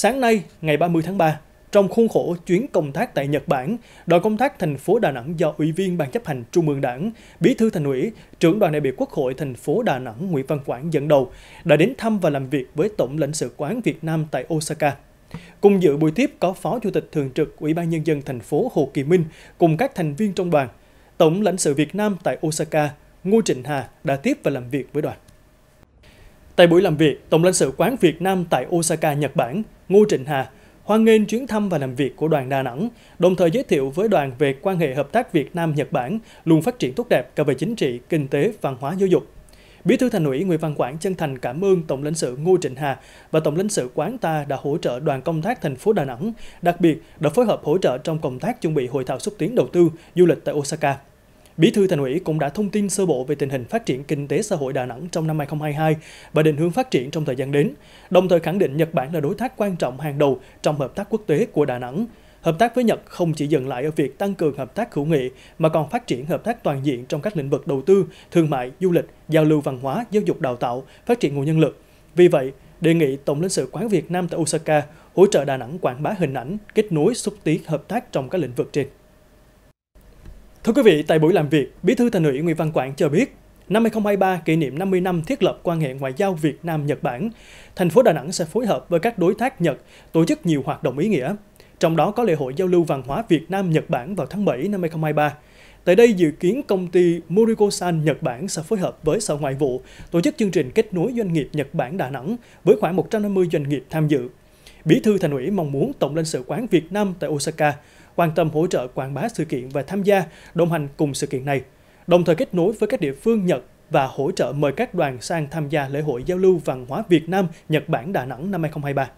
Sáng nay, ngày 30 tháng 3, trong khuôn khổ chuyến công tác tại Nhật Bản, đoàn công tác thành phố Đà Nẵng do Ủy viên Ban chấp hành Trung ương Đảng, Bí thư Thành ủy, trưởng đoàn đại biểu Quốc hội thành phố Đà Nẵng Nguyễn Văn Quảng dẫn đầu đã đến thăm và làm việc với Tổng lãnh sự quán Việt Nam tại Osaka. Cùng dự buổi tiếp có Phó Chủ tịch Thường trực Ủy ban Nhân dân thành phố Hồ Kỳ Minh cùng các thành viên trong đoàn. Tổng lãnh sự Việt Nam tại Osaka, Ngô Trịnh Hà đã tiếp và làm việc với đoàn. Tại buổi làm việc, Tổng lãnh sự quán Việt Nam tại Osaka, Nhật Bản, Ngô Trịnh Hà hoan nghênh chuyến thăm và làm việc của đoàn Đà Nẵng, đồng thời giới thiệu với đoàn về quan hệ hợp tác Việt Nam-Nhật Bản luôn phát triển tốt đẹp cả về chính trị, kinh tế, văn hóa giáo dục. Bí thư Thành ủy Nguyễn Văn Quảng chân thành cảm ơn Tổng lãnh sự Ngô Trịnh Hà và Tổng lãnh sự quán ta đã hỗ trợ đoàn công tác thành phố Đà Nẵng, đặc biệt đã phối hợp hỗ trợ trong công tác chuẩn bị hội thảo xúc tiến đầu tư du lịch tại Osaka. Bí thư Thành ủy cũng đã thông tin sơ bộ về tình hình phát triển kinh tế xã hội Đà Nẵng trong năm 2022 và định hướng phát triển trong thời gian đến, đồng thời khẳng định Nhật Bản là đối tác quan trọng hàng đầu trong hợp tác quốc tế của Đà Nẵng. Hợp tác với Nhật không chỉ dừng lại ở việc tăng cường hợp tác hữu nghị mà còn phát triển hợp tác toàn diện trong các lĩnh vực đầu tư, thương mại, du lịch, giao lưu văn hóa, giáo dục đào tạo, phát triển nguồn nhân lực. Vì vậy, đề nghị Tổng lãnh sự quán Việt Nam tại Osaka hỗ trợ Đà Nẵng quảng bá hình ảnh, kết nối xúc tiến hợp tác trong các lĩnh vực trên. Thưa quý vị, tại buổi làm việc, Bí thư Thành ủy Nguyễn Văn Quảng cho biết, năm 2023 kỷ niệm 50 năm thiết lập quan hệ ngoại giao Việt Nam Nhật Bản, thành phố Đà Nẵng sẽ phối hợp với các đối tác Nhật tổ chức nhiều hoạt động ý nghĩa, trong đó có lễ hội giao lưu văn hóa Việt Nam Nhật Bản vào tháng 7 năm 2023. Tại đây dự kiến công ty Morikosan Nhật Bản sẽ phối hợp với Sở Ngoại vụ tổ chức chương trình kết nối doanh nghiệp Nhật Bản Đà Nẵng với khoảng 150 doanh nghiệp tham dự. Bí thư Thành ủy mong muốn Tổng lãnh sự quán Việt Nam tại Osaka quan tâm hỗ trợ quảng bá sự kiện và tham gia, đồng hành cùng sự kiện này, đồng thời kết nối với các địa phương Nhật và hỗ trợ mời các đoàn sang tham gia lễ hội giao lưu văn hóa Việt Nam Nhật Bản Đà Nẵng năm 2023.